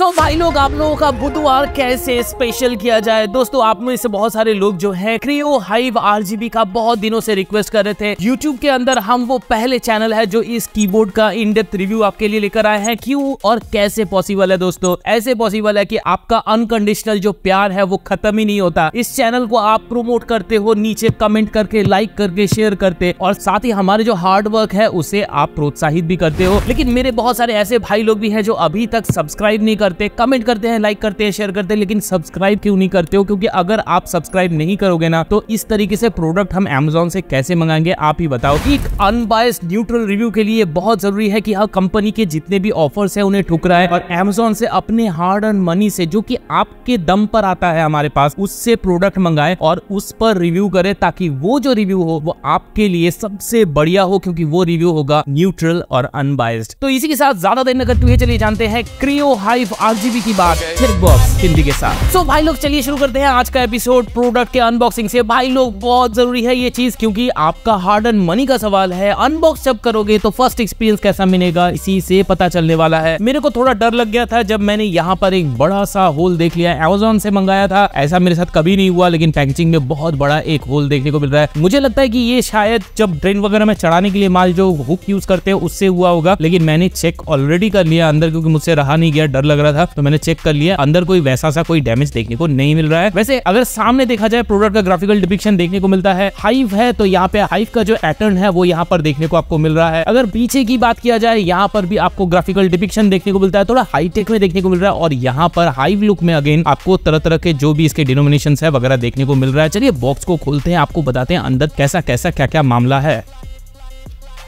सो so, भाई लोग आप लोगों का बुधवार कैसे स्पेशल किया जाए दोस्तों आप में से बहुत सारे लोग जो है क्रियो हाइव आर का बहुत दिनों से रिक्वेस्ट कर रहे थे यूट्यूब के अंदर हम वो पहले चैनल है जो इस कीबोर्ड का इन डेप्थ रिव्यू आपके लिए लेकर आए हैं क्यों और कैसे पॉसिबल है दोस्तों ऐसे पॉसिबल है की आपका अनकंडीशनल जो प्यार है वो खत्म ही नहीं होता इस चैनल को आप प्रोमोट करते हो नीचे कमेंट करके लाइक करके शेयर करते और साथ ही हमारे जो हार्डवर्क है उसे आप प्रोत्साहित भी करते हो लेकिन मेरे बहुत सारे ऐसे भाई लोग भी है जो अभी तक सब्सक्राइब नहीं कर करते कमेंट करते हैं लाइक करते हैं शेयर करते हैं लेकिन सब्सक्राइब क्यों नहीं करते हो क्योंकि अगर आप सब्सक्राइब नहीं करोगे ना तो इस तरीके से प्रोडक्ट हम एमेजोन से कैसे मंगाएंगे आप ही बताओ एक अनबायस न्यूट्रल रिव्यू के लिए बहुत जरूरी है कि हर कंपनी के जितने भी ऑफर्स है उन्हें ठुकराए और एमेजोन से अपने हार्ड एंड मनी से जो की आपके दम पर आता है हमारे पास उससे प्रोडक्ट मंगाए और उस पर रिव्यू करे ताकि वो जो रिव्यू हो वो आपके लिए सबसे बढ़िया हो क्योंकि वो रिव्यू होगा न्यूट्रल और अनबायस्ड तो इसी के साथ ज्यादा देर न करते हुए चलिए जानते हैं क्रियो हाइव आठ जीबी की बात फिर बॉक्स हिंदी के साथ सो so, भाई लोग चलिए शुरू करते हैं आज का एपिसोड प्रोडक्ट के अनबॉक्सिंग से भाई लोग बहुत जरूरी है ये चीज क्योंकि आपका हार्ड एंड मनी का सवाल है अनबॉक्स जब करोगे तो फर्स्ट एक्सपीरियंस कैसा मिलेगा इसी से पता चलने वाला है मेरे को थोड़ा डर लग गया था जब मैंने यहाँ पर एक बड़ा सा होल देख लिया एमेजोन से मंगाया था ऐसा मेरे साथ कभी नहीं हुआ लेकिन पैकेजिंग में बहुत बड़ा एक होल देखने को मिल रहा है मुझे लगता है कि ये शायद जब ट्रेन वगैरह में चढ़ाने के लिए माल जो हुक यूज करते हैं उससे हुआ होगा लेकिन मैंने चेक ऑलरेडी कर लिया अंदर क्योंकि मुझसे रहा नहीं गया डर लगा लग रहा था तो मैंने चेक कर लिया अंदर कोई वैसा सा कोई डैमेज देखने को नहीं मिल रहा है वैसे अगर सामने देखा जाए प्रोडक्ट का ग्राफिकल डिपिक्शन देखने को मिलता है हाइव है तो यहाँ पे हाइव का जो पैटर्न है वो यहाँ पर देखने को आपको मिल रहा है अगर पीछे की बात किया जाए यहाँ पर भी आपको ग्राफिकल डिपिक्शन देखने को मिलता है थोड़ा हाईटेक में देखने को मिल रहा है और यहाँ पर हाइव लुक में अगेन आपको तरह तरह के जो भी इसके डिनोमिनेशन है वगैरह देखने को मिल रहा है चलिए बॉक्स को खोलते हैं आपको बताते हैं अंदर कैसा कैसा क्या क्या मामला है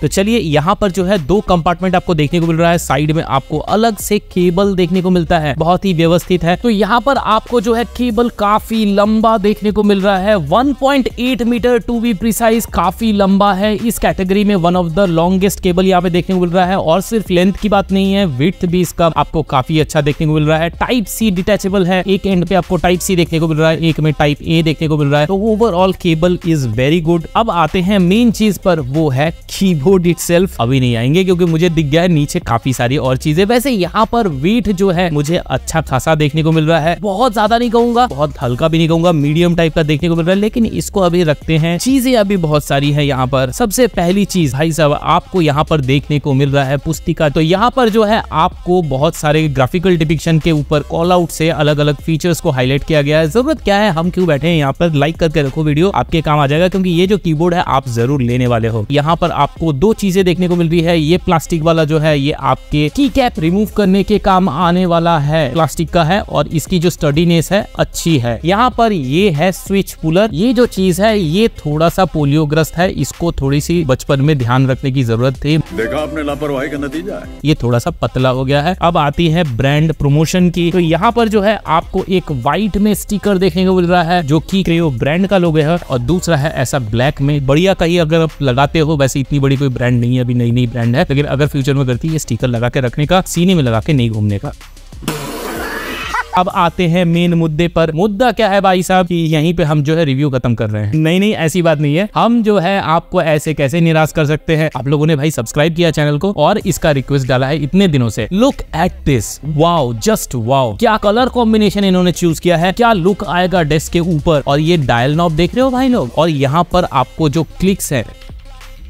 तो चलिए यहाँ पर जो है दो कंपार्टमेंट आपको देखने को मिल रहा है साइड में आपको अलग से केबल देखने को मिलता है बहुत ही व्यवस्थित है तो यहाँ पर आपको जो है केबल काफी लंबा देखने को मिल रहा है 1.8 मीटर टू बी प्रिसाइज काफी लंबा है इस कैटेगरी में one of the longest cable यहाँ पे देखने को मिल रहा है और सिर्फ लेंथ की बात नहीं है विथ भी इसका आपको काफी अच्छा देखने को मिल रहा है टाइप सी डिटेचेबल है एक एंड पे आपको टाइप सी देखने को मिल रहा है एक में टाइप ए देखने को मिल रहा है तो overall cable is very good अब आते हैं मेन चीज पर वो है कीबोर्ड कोड इट अभी नहीं आएंगे क्योंकि मुझे दिख गया है नीचे काफी सारी और चीजें वैसे यहाँ पर वेट जो है मुझे अच्छा खासा देखने को मिल रहा है बहुत ज्यादा नहीं कहूंगा बहुत हल्का भी नहीं कहूंगा मीडियम टाइप का देखने को मिल रहा है लेकिन इसको अभी रखते हैं चीजें अभी बहुत सारी है यहाँ पर सबसे पहली चीज भाई साहब आपको यहाँ पर देखने को मिल रहा है पुस्तिका तो यहाँ पर जो है आपको बहुत सारे ग्राफिकल डिपिक्शन के ऊपर कॉल आउट से अलग अलग फीचर्स को हाईलाइट किया गया है जरूरत क्या है हम क्यों बैठे हैं यहाँ पर लाइक करके रखो वीडियो आपके काम आ जाएगा क्योंकि ये जो कीबोर्ड है आप जरूर लेने वाले हो यहाँ पर आपको दो चीजें देखने को मिल रही है ये प्लास्टिक वाला जो है ये आपके की कैप रिमूव करने के काम आने वाला है प्लास्टिक का है और इसकी जो स्टडीनेस है अच्छी है यहाँ पर ये है स्विच पुलर ये जो चीज है ये थोड़ा सा पोलियोग्रस्त है इसको थोड़ी सी बचपन में ध्यान रखने की जरूरत थी देखा आपने लापरवाही का नतीजा ये थोड़ा सा पतला हो गया है अब आती है ब्रांड प्रमोशन की तो यहाँ पर जो है आपको एक व्हाइट में स्टिकर देखने को मिल रहा है जो की ब्रांड का लोग है और दूसरा है ऐसा ब्लैक में बढ़िया कहीं अगर आप लगाते हो वैसे इतनी बड़ी कोई ब्रांड नहीं है अभी नई नई ब्रांड है लेकिन अगर फ्यूचर में गलती ये स्टीकर लगा के रखने का सीने में लगा के नहीं घूमने का अब आते हैं मेन मुद्दे पर मुद्दा क्या है भाई साहब कि यहीं पे हम जो है रिव्यू खत्म कर रहे हैं नहीं नहीं ऐसी बात नहीं है हम जो है आपको ऐसे कैसे निराश कर सकते हैं आप लोगों ने भाई सब्सक्राइब किया चैनल को और इसका रिक्वेस्ट डाला है इतने दिनों से look at this wow just wow क्या कलर कॉम्बिनेशन इन्होंने चूज किया है क्या लुक आएगा डेस्क के ऊपर और ये डायल नॉब देख रहे हो भाई लोग और यहाँ पर आपको जो क्लिक्स है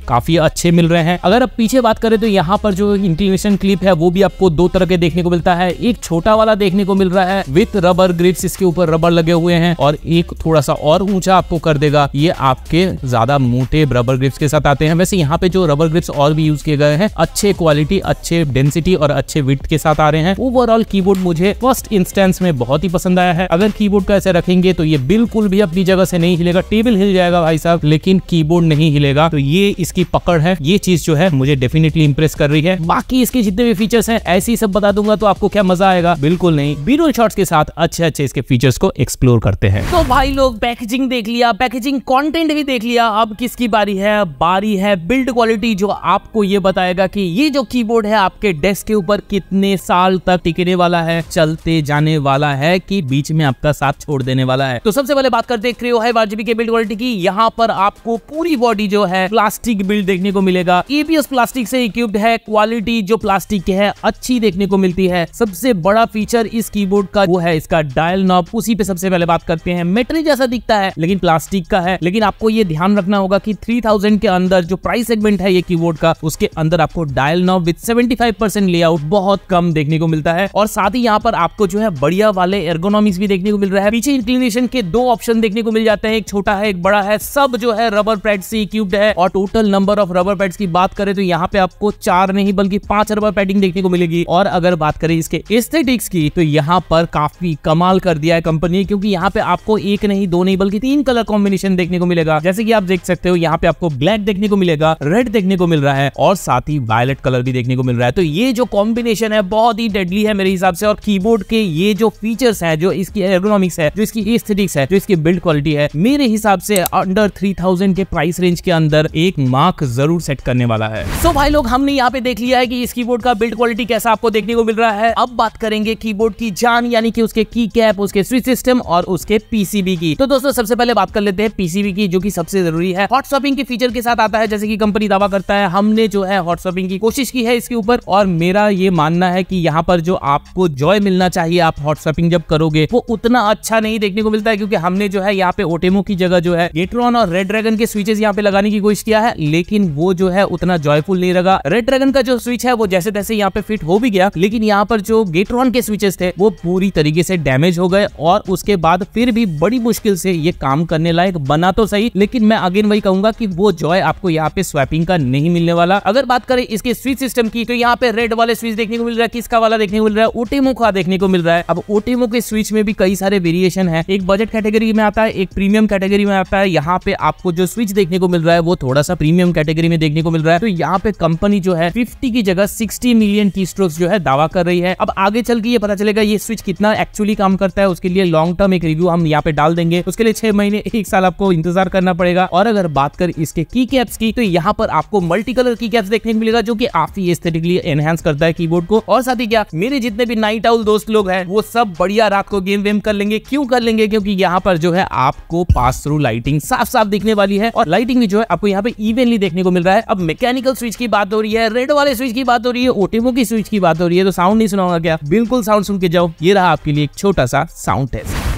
काफी अच्छे मिल रहे हैं अगर आप पीछे बात करें तो यहाँ पर जो इंटीग्रेशन क्लिप है वो भी आपको दो तरह के देखने को मिलता है एक छोटा वाला देखने को मिल रहा है विथ रबर ग्रिप्स इसके ऊपर रबर लगे हुए हैं और एक थोड़ा सा और ऊंचा आपको कर देगा ये आपके ज्यादा मोटे रबर ग्रिप्स के साथ आते हैं वैसे यहाँ पे जो रबर ग्रिप्स और भी यूज किए गए हैं अच्छे क्वालिटी अच्छे डेंसिटी और अच्छे विथ के साथ आ रहे हैं ओवरऑल कीबोर्ड मुझे फर्स्ट इंस्टेंस में बहुत ही पसंद आया है अगर कीबोर्ड को ऐसे रखेंगे तो ये बिल्कुल भी अपनी जगह से नहीं हिलेगा टेबल हिल जाएगा भाई साहब लेकिन कीबोर्ड नहीं हिलेगा तो ये इस इसकी पकड़ है ये चीज जो है मुझे डेफिनेटली इंप्रेस कर रही है बाकी इसके जितने भी फीचर्स हैं ऐसे ही सब बता दूंगा तो आपको क्या मजा आएगा बिल्कुल नहीं बीरो शॉर्ट्स के साथ अच्छे अच्छे इसके फीचर्स को एक्सप्लोर करते हैं तो भाई लोग पैकेजिंग देख लिया पैकेजिंग कॉन्टेंट भी देख लिया अब किसकी बारी है बारी है बिल्ड क्वालिटी जो आपको ये बताएगा की ये जो की है आपके डेस्क के ऊपर कितने साल तक टिकने वाला है चलते जाने वाला है कि बीच में आपका साथ छोड़ देने वाला है तो सबसे पहले बात करते हैं क्रियो है के बिल्ड क्वालिटी की यहाँ पर आपको पूरी बॉडी जो है प्लास्टिक की बिल्ड देखने को मिलेगा ईपीएस प्लास्टिक से इक्विप्ड है क्वालिटी जो प्लास्टिक की है अच्छी देखने को मिलती है सबसे बड़ा फीचर इस कीबोर्ड का वो है इसका डायल नॉब उसी पे सबसे पहले बात करते हैं मेटल जैसा दिखता है लेकिन प्लास्टिक का है लेकिन आपको ये ध्यान रखना होगा की थ्री के अंदर जो प्राइस सेगमेंट है ये कीबोर्ड का उसके अंदर आपको dial knob with seventy percent layout बहुत कम देखने को मिलता है और साथ ही यहाँ पर आपको जो है बढ़िया वाले एर्गोनॉमिक्स भी देखने को मिल रहा है पीछे इंक्लिनेशन के दो ऑप्शन देखने को मिल जाते हैं एक छोटा है एक बड़ा है सब जो है रबर पैड से इक्विप्ड है और total number of rubber pads की बात करें तो यहाँ पे आपको चार नहीं बल्कि पांच रबर पैडिंग देखने को मिलेगी और अगर बात करें इसके एस्थेटिक्स की तो यहाँ पर काफी कमाल कर दिया है कंपनी क्योंकि यहाँ पे आपको एक नहीं दो नहीं बल्कि तीन कलर कॉम्बिनेशन देखने को मिलेगा जैसे की आप देख सकते हो यहाँ पे आपको ब्लैक देखने को मिलेगा रेड देखने को मिल रहा है और साथ ही वायलेट कलर भी देखने को मिल रहा है तो ये जो कॉम्बिनेशन है बहुत ही डेडली है मेरे हिसाब से और कीबोर्ड के ये जो फीचर्स है जो इसकी एर्गोनॉमिक्स है जो इसकी एस्थेटिक्स है जो इसकी बिल्ड क्वालिटी है मेरे हिसाब से अंडर थ्री के प्राइस रेंज के अंदर एक आंख जरूर सेट करने वाला है सो so भाई लोग हमने यहाँ पे देख लिया है कि इस कीबोर्ड का बिल्ड क्वालिटी कैसा आपको देखने को मिल रहा है अब बात करेंगे कीबोर्ड की जान यानी कि उसके की कैप उसके स्विच सिस्टम और उसके पीसीबी की तो दोस्तों सबसे पहले बात कर लेते हैं पीसीबी की जो की सबसे जरूरी है हॉट शॉपिंग के फीचर के साथ आता है जैसे की कंपनी दावा करता है हमने जो है हॉट शॉपिंग की कोशिश की है इसके ऊपर और मेरा ये मानना है की यहाँ पर जो आपको जॉय मिलना चाहिए आप हॉट शॉपिंग जब करोगे वो उतना अच्छा नहीं देखने को मिलता है क्योंकि हमने जो है यहाँ पे ओटेमो की जगह जो है गेट्रॉन और रेड ड्रैगन के स्विचेस यहाँ पे लगाने की कोशिश किया है लेकिन वो जो है उतना जॉयफुल नहीं रहा रेड ड्रैगन का जो स्विच है वो जैसे तैसे यहाँ पे फिट हो भी गया लेकिन यहाँ पर जो गेट्रॉन के स्विचेस थे वो पूरी तरीके से डैमेज हो गए और उसके बाद फिर भी बड़ी मुश्किल से ये काम करने लायक बना तो सही लेकिन मैं अगेन वही कहूंगा की वो जॉय आपको यहाँ पे स्वैपिंग का नहीं मिलने वाला अगर बात करें इसके स्विच सिस्टम की तो यहाँ पे रेड वाले स्विच देखने को मिल रहा है किसका वाला देखने को मिल रहा है ओटेमो का देखने को मिल रहा है अब ओटेमो के स्विच में भी कई सारे वेरिएशन है एक बजट कैटेगरी में आता है एक प्रीमियम कैटेगरी में आता है यहाँ पे आपको जो स्विच देखने को मिल रहा है वो थोड़ा सा प्रीमियम प्रीमियम कैटेगरी में देखने को मिल रहा है तो यहाँ पे कंपनी जो है फिफ्टी की जगह सिक्सटी मिलियन की स्ट्रोक्स जो है दावा कर रही है अब आगे चल के ये पता चलेगा ये स्विच कितना एक्चुअली काम करता है उसके लिए लॉन्ग टर्म एक रिव्यू हम यहाँ पे डाल देंगे उसके लिए छह महीने एक साल आपको इंतजार करना पड़ेगा और अगर बात कर इसके की कैप्स की तो यहाँ पर आपको मल्टी कलर की कैप्स देखने को मिलेगा जो की काफी एस्थेटिकली एनहेंस करता है कीबोर्ड को और साथ ही क्या मेरे जितने भी नाइट आउल दोस्त लोग हैं वो सब बढ़िया रात को गेम वेम कर लेंगे क्यों कर लेंगे क्योंकि यहाँ पर जो है आपको पास थ्रू लाइटिंग साफ साफ दिखने वाली है और लाइटिंग भी जो है आपको यहाँ पे इवन कॉमनली देखने को मिल रहा है अब मैकेनिकल स्विच की बात हो रही है रेड वाले स्विच की बात हो रही है ओटीमो की स्विच की बात हो रही है तो साउंड नहीं सुना क्या बिल्कुल साउंड सुन के जाओ ये रहा आपके लिए एक छोटा सा साउंड टेस्ट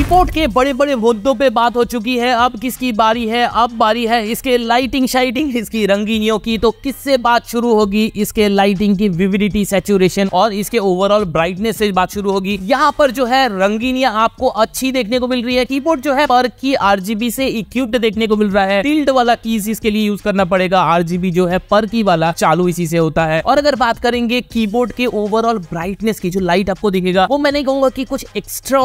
रिपोर्ट के बड़े बड़े मुद्दों पे बात हो चुकी है अब किसकी बारी है अब बारी है इसके लाइटिंग शाइटिंग इसकी रंगीनियों की तो किससे बात शुरू होगी इसके लाइटिंग की विविडिटी सेचुरेशन और इसके ओवरऑल ब्राइटनेस से बात शुरू होगी यहाँ पर जो है रंगीनिया आपको अच्छी देखने को मिल रही है कीबोर्ड जो है पर की आरजीबी से इक्विप्ड देखने को मिल रहा है टिल्ड वाला कीज इसके लिए यूज करना पड़ेगा आरजीबी जो है पर की वाला चालू इसी से होता है और अगर बात करेंगे कीबोर्ड के ओवरऑल ब्राइटनेस की जो लाइट आपको दिखेगा वो मैं नहीं कहूंगा की कुछ एक्स्ट्रा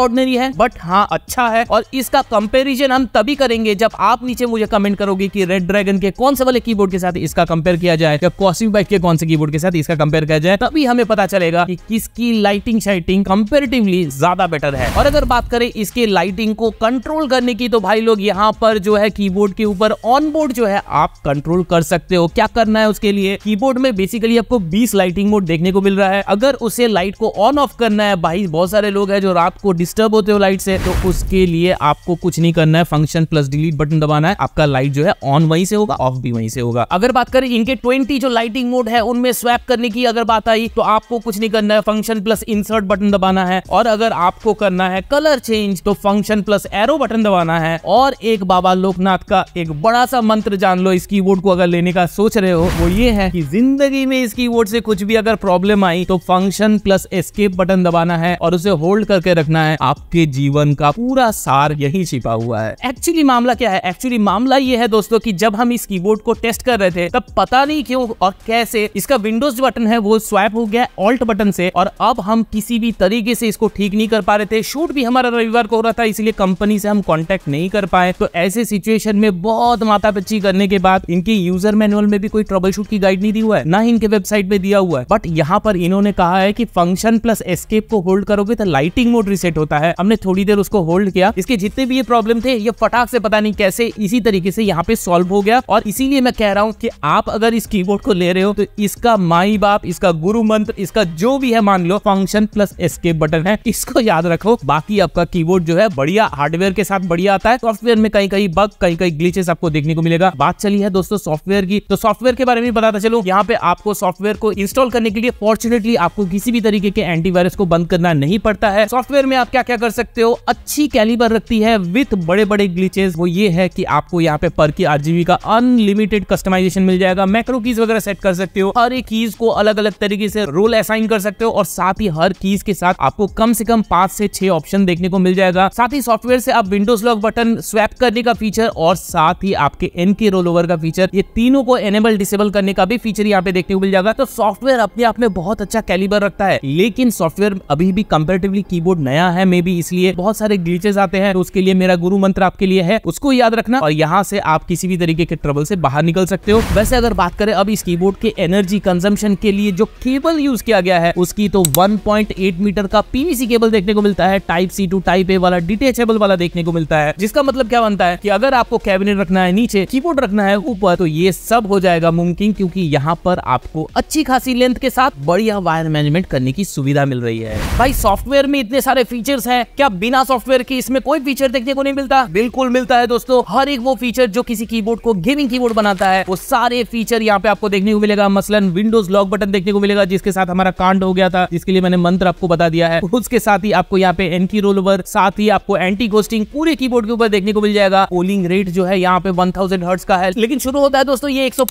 है बट हाँ कितना अच्छा है और इसका कंपेरिजन हम तभी करेंगे जब आप नीचे मुझे कमेंट करोगे की रेड ड्रैगन के कौन से वाले की के साथ इसका कंपेयर किया जाए या कॉस्मिक बाइक के कौन से की के साथ इसका कंपेयर किया जाए तभी हमें पता चलेगा की किसकी लाइटिंग शाइटिंग कंपेरेटिवली ज्यादा बेटर है और अगर बात करें इसके लाइटिंग को कंट्रोल करने की तो भाई लोग यहाँ पर जो है कीबोर्ड के ऊपर ऑनबोर्ड जो है आप कंट्रोल कर सकते हो क्या करना है उसके लिए कीबोर्ड में बेसिकली आपको 20 लाइटिंग मोड देखने को मिल रहा है अगर उसे लाइट को ऑन ऑफ करना है भाई बहुत सारे लोग हैं जो रात को डिस्टर्ब होते हो लाइट से तो उसके लिए आपको कुछ नहीं करना है फंक्शन प्लस डिलीट बटन दबाना है आपका लाइट जो है ऑन वहीं से होगा ऑफ भी वहीं से होगा अगर बात करें इनके ट्वेंटी जो लाइटिंग मोड है उनमें स्वैप करने की अगर बात आई तो आपको कुछ नहीं करना है फंक्शन प्लस इंसर्ट बटन दबाना है और अगर आपको करना है कलर चेंज तो फंक्शन प्लस एरो बटन दबाना है और एक बाबा लोकनाथ का एक बड़ा सा मंत्र जान लो इस कीबोर्ड को अगर लेने का सोच रहे हो वो ये है कि जिंदगी में इस कीबोर्ड से कुछ भी अगर प्रॉब्लम आई तो फंक्शन प्लस एस्केप बटन दबाना है और उसे होल्ड करके रखना है आपके जीवन का पूरा सार यही छिपा हुआ है एक्चुअली मामला क्या है एक्चुअली मामला ये है दोस्तों की जब हम इस की को टेस्ट कर रहे थे तब पता नहीं क्यों और कैसे इसका विंडोज बटन है वो स्वैप हो गया ऑल्ट बटन से और अब हम किसी भी तरीके से इसको ठीक नहीं कर पा रहे थे शूट भी हमारा रविवार को हो रहा था इसलिए कंपनी से हम कांटेक्ट नहीं कर पाए तो ऐसे सिचुएशन में बहुत माता माथापच्ची करने के बाद इनके यूजर मैनुअल में भी कोई ट्रबल शूट की गाइड नहीं दी हुआ है ना ही इनके वेबसाइट में दिया हुआ है बट यहाँ पर इन्होंने कहा है की फंक्शन प्लस एस्केप को होल्ड करोगे तो लाइटिंग मोड रिसेट होता है हमने थोड़ी देर उसको होल्ड किया इसके जितने भी ये प्रॉब्लम थे ये फटाक से पता नहीं कैसे इसी तरीके से यहाँ पे सॉल्व हो गया और इसीलिए मैं कह रहा हूँ कि आप अगर इस कीबोर्ड को ले रहे हो तो इसका माई बाप इसका गुरु मंत्र इसका जो भी है मान लो फंक्शन प्लस एस्केप बटन है इसको याद रखो बाकी आपका कीबोर्ड जो है बढ़िया हार्डवेयर के साथ बढ़िया आता है सॉफ्टवेयर में कहीं कहीं बग कहीं कहीं ग्लीचेस आपको देखने को मिलेगा बात चली है दोस्तों सॉफ्टवेयर की तो सॉफ्टवेयर के बारे में बताता चलो यहाँ पे आपको सॉफ्टवेयर को इंस्टॉल करने के लिए फॉर्चुनेटली आपको किसी भी तरीके के एंटीवायरस को बंद करना नहीं पड़ता है सॉफ्टवेयर में आप क्या क्या कर सकते हो अच्छी कैलिबर रखती है विथ बड़े बड़े ग्लीचेस वो ये है कि आपको यहाँ पे पर की आरजीबी का अनलिमिटेड कस्टमाइजेशन मिल जाएगा मैक्रो कीज वगैरह सेट कर सकते हो हर एक कीज को अलग अलग तरीके से रोल असाइन कर सकते हो और साथ ही हर कीज के साथ आपको कम से कम पांच से छह ऑप्शन देखने को मिल जाएगा साथ ही सॉफ्टवेयर से आप विंडोज लॉक बटन स्वैप करने का फीचर और साथ ही आपके एन के रोल ओवर का फीचर ये तीनों को एनेबल डिसेबल करने का भी फीचर यहाँ पे देखने को मिल जाएगा तो सॉफ्टवेयर अपने आप में बहुत अच्छा कैलिबर रखता है लेकिन सॉफ्टवेयर अभी भी कंपेरेटिवली कीबोर्ड नया है मे बी इसलिए बहुत सारे ग्लीचेस आते हैं तो उसके लिए मेरा गुरु मंत्र आपके लिए है उसको याद रखना और यहाँ से आप किसी भी तरीके के ट्रबल से बाहर निकल सकते हो वैसे अगर बात करें अब इस कीबोर्ड के एनर्जी कंजम्पशन के लिए जो केबल यूज किया गया है उसकी तो 1.8 मीटर का पीवीसी केबल देखने को मिलता है type C to type A वाला डिटेचेबल वाला देखने को मिलता है जिसका मतलब क्या बनता है कि अगर आपको कैबिनेट रखना है नीचे कीबोर्ड रखना है ऊपर तो ये सब हो जाएगा मुमकिन क्योंकि यहाँ पर आपको अच्छी खासी लेंथ के साथ बढ़िया वायर मैनेजमेंट करने की सुविधा मिल रही है भाई सॉफ्टवेयर में इतने सारे फीचर्स हैं क्या बिना सॉफ्टवेयर की इसमें कोई फीचर देखने को नहीं मिलता बिल्कुल मिलता है दोस्तों हर एक वो फीचर जो किसी कीबोर्ड को गेमिंग कीबोर्ड बनाता है वो सारे फीचर यहाँ पे आपको देखने को मिलेगा मसलन विंडोज लॉक बटन देखने को मिलेगा जिसके साथ हमारा कांड हो गया था जिसके लिए मैंने मंत्र आपको बता दिया है उसके साथ ही आपको यहाँ पे एंटी रोल ओवर साथ ही आपको एंटी गोस्टिंग पूरे की के ऊपर देखने को मिल जाएगा पोलिंग रेट जो है यहाँ पे वन थाउजेंड का है लेकिन शुरू होता है दोस्तों ये एक सौ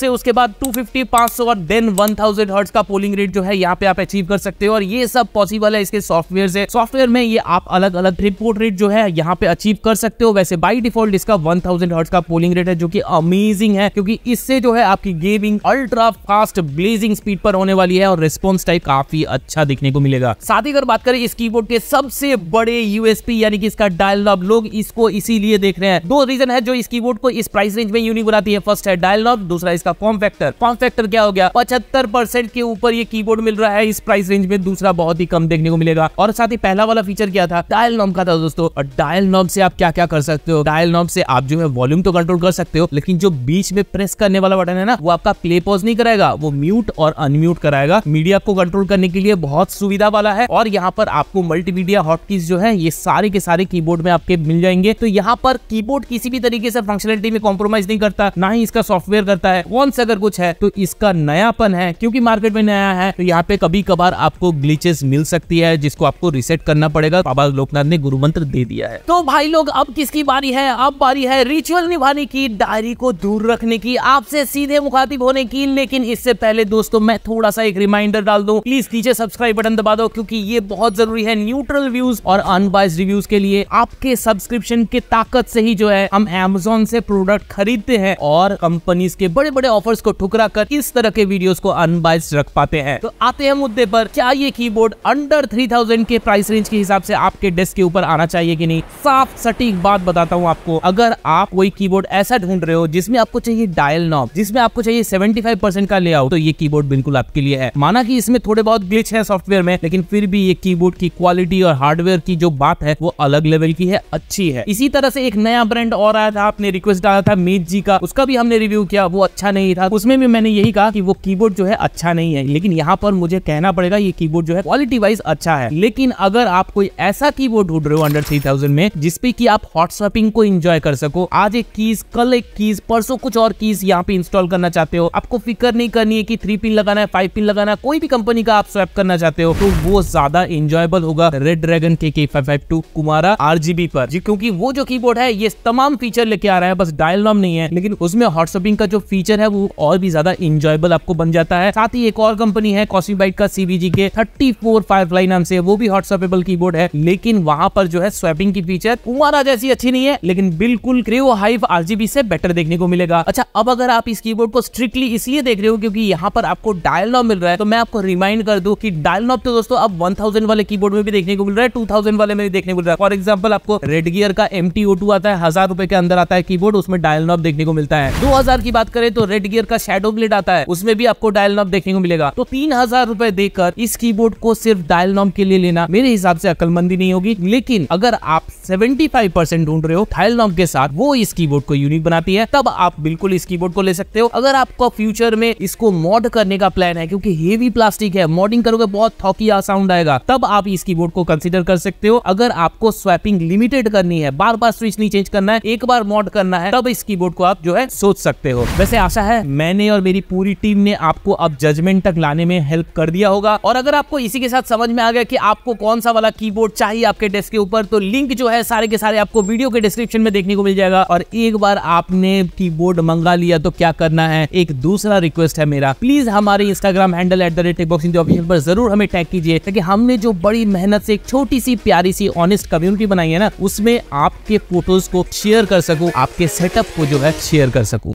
से उसके बाद टू फिफ्टी और देन वन थाउजेंड का पोलिंग रेट जो है यहाँ पे आप अचीव कर सकते हो और ये सब पॉसिबल है इसके सॉफ्टवेयर से सॉफ्टवेयर में ये आप अलग अलग मतलब थ्रीपोर्ट रेट जो है यहाँ पे अचीव कर सकते हो वैसे बाई डिफॉल्ट इसका वन थाउजेंड का पोलिंग रेट है जो की अमेजिंग है क्योंकि इससे जो है आपकी gaming ultra fast blazing speed पर होने वाली है और रिस्पॉन्स टाइप काफी अच्छा दिखने को मिलेगा साथ ही अगर बात करें इस कीबोर्ड के सबसे बड़े यूएसपी यानी कि इसका डायल नॉब लोग इसको इसीलिए देख रहे हैं दो रीजन है जो इस कीबोर्ड को इस प्राइस रेंज में यूनिक बनाती है फर्स्ट है डायल नॉब दूसरा इसका फॉर्म फैक्टर फॉर्म फैक्टर क्या हो गया पचहत्तर परसेंट के ऊपर ये कीबोर्ड मिल रहा है इस प्राइस रेंज में दूसरा बहुत ही कम देखने को मिलेगा और साथ ही पहला वाला फीचर क्या था डायल डायल नॉम का था दोस्तों और डायल नॉम से आप क्या क्या कर सकते हो डायल नॉम से आप जो है वॉल्यूम तो कंट्रोल कर सकते हो लेकिन जो बीच में प्रेस करने वाला बटन है ना वो आपका प्ले पॉज नहीं कराएगा वो म्यूट और अनम्यूट कराएगा मीडिया को कंट्रोल करने के लिए बहुत सुविधा वाला है और यहाँ पर आपको मल्टीमीडिया हॉटकीज जो है ये सारे के सारे कीबोर्ड में आपके मिल जाएंगे तो यहाँ पर कीबोर्ड किसी भी तरीके से फंक्शनलिटी में कॉम्प्रोमाइज नहीं करता ना ही इसका सॉफ्टवेयर करता है वॉन्स अगर कुछ है तो इसका नयापन है क्योंकि मार्केट में नया है तो यहाँ पे कभी कभार आपको ग्लीचेस मिल सकती है जिसको आपको रिसेट करना पड़ेगा बाबा लोकनाथ सरकार ने गुरु मंत्र दे दिया है तो भाई लोग अब किसकी बारी है अब बारी है रिचुअल निभाने की डायरी को दूर रखने की आपसे सीधे मुखातिब होने की लेकिन इससे पहले दोस्तों मैं थोड़ा सा एक रिमाइंडर डाल दू प्लीज नीचे सब्सक्राइब बटन दबा दो क्योंकि ये बहुत जरूरी है न्यूट्रल व्यूज और अनबाइज रिव्यूज के लिए आपके सब्सक्रिप्शन के ताकत से ही जो है हम एमेजोन से प्रोडक्ट खरीदते हैं और कंपनीज के बड़े बड़े ऑफर्स को ठुकरा कर इस तरह के वीडियोस को अनबाइज रख पाते हैं तो आते हैं मुद्दे पर क्या ये कीबोर्ड अंडर 3000 के प्राइस रेंज के हिसाब से आपके स्टेटस के ऊपर आना चाहिए कि नहीं साफ सटीक बात बताता हूँ आपको अगर आप कोई कीबोर्ड ऐसा ढूंढ रहे हो जिसमें आपको चाहिए डायल नॉब जिसमें आपको चाहिए सेवेंटी का लेआउट तो ये कीबोर्ड बिल्कुल आपके लिए है माना की इसमें थोड़े बहुत ग्लिच है सॉफ्टवेयर में लेकिन फिर भी ये कीबोर्ड की क्वालिटी और हार्डवेयर की जो बात है वो अलग लेवल की है अच्छी है इसी तरह से एक नया ब्रांड और आया था आपने रिक्वेस्ट डाला था मीत जी का उसका भी हमने रिव्यू किया वो अच्छा नहीं था उसमें भी मैंने यही कहा कि वो कीबोर्ड जो है अच्छा नहीं है लेकिन यहाँ पर मुझे कहना पड़ेगा ये कीबोर्ड जो है क्वालिटी वाइज अच्छा है लेकिन अगर आप कोई ऐसा की वो ढूंढ रहे हो अंडर थ्री थाउजेंड में जिसपे की आप हॉट शॉपिंग को इंजॉय कर सको आज एक कीज कल एक कीज परसों कुछ और कीज यहाँ पे इंस्टॉल करना चाहते हो आपको फिकर नहीं करनी है की थ्री पिन लगाना है फाइव पिन लगाना कोई भी कंपनी का आप स्वैप करना चाहते हो तो वो ज्यादा इंजॉयबल होगा रेड ड्रैगन के के फाइव फाइव कुमारा आरजीबी पर जी क्योंकि वो जो कीबोर्ड है ये तमाम फीचर लेके आ रहा है बस डायल नॉम नहीं है लेकिन उसमें हॉट व्हाट्सअपिंग का जो फीचर है वो और भी ज्यादा इंजॉयबल आपको बन जाता है साथ ही एक और कंपनी है कॉस्मी बाइट का सीबीजी के थर्टी फोर फायरफ्लाई नाम से वो भी हॉट व्हाट्सअपेबल कीबोर्ड है लेकिन वहां पर जो है स्वैपिंग की फीचर उमारा जैसी अच्छी नहीं है लेकिन बिल्कुल क्रेओ हाइव आरजीबी से बेटर देखने को मिलेगा अच्छा अब अगर आप इस कीबोर्ड को स्ट्रिक्टली इसलिए देख रहे हो क्योंकि यहाँ पर आपको डायल नॉब मिल रहा है तो मैं आपको रिमाइंड कर दू की डायल नॉब तो दोस्तों अब वन वाले की में भी देखने को मिल रहा है टू वाले में भी देखने को मिल रहा है फॉर एग्जाम्पल आपको रेड गियर का एम आता है हजार रुपए के अंदर आता है की उसमें डायल नॉब देखने को मिलता है दो की बात करें तो रेड गियर का शेडो ब्लेड आता है उसमें भी आपको डायल नॉब देखने को मिलेगा तो तीन हजार रुपए देकर इस कीबोर्ड को सिर्फ डायल नॉब के लिए लेना मेरे हिसाब से अकलमंदी नहीं होगी यूनिक लेकिन अगर आप 75 परसेंट ढूंढ रहे हो थाइलनॉम के साथ वो इस कीबोर्ड को यूनिक बनाती है तब आप बिल्कुल इस कीबोर्ड को ले सकते हो अगर आपका फ्यूचर में इसको मॉड करने का प्लान है क्योंकि हेवी प्लास्टिक है मॉडिंग करोगे बहुत थॉकिया साउंड आएगा तब आप इस कीबोर्ड को कंसिडर कर सकते हो अगर आपको स्वैपिंग लिमिटेड करनी है बार बार स्विच नहीं चेंज करना है एक बार मॉड करना है तब इस कीबोर्ड को आप जो है सोच सकते हो वैसे आशा है मैंने और मेरी पूरी टीम ने आपको अब जजमेंट तक लाने में हेल्प कर दिया होगा और अगर आपको इसी के साथ समझ में आ गया कि आपको कौन सा वाला कीबोर्ड चाहिए आपके आपके डेस्क के ऊपर तो लिंक जो है सारे के सारे आपको वीडियो के डिस्क्रिप्शन में देखने को मिल जाएगा और एक बार आपने की मंगा लिया तो क्या करना है एक दूसरा रिक्वेस्ट है मेरा प्लीज हमारे Instagram handle at the rate official पर जरूर हमें टैग कीजिए ताकि हमने जो बड़ी मेहनत से एक छोटी सी प्यारी सी ऑनेस्ट कम्युनिटी बनाई है ना उसमें आपके फोटोज को शेयर कर सकूं आपके सेटअप को जो है शेयर कर सकूं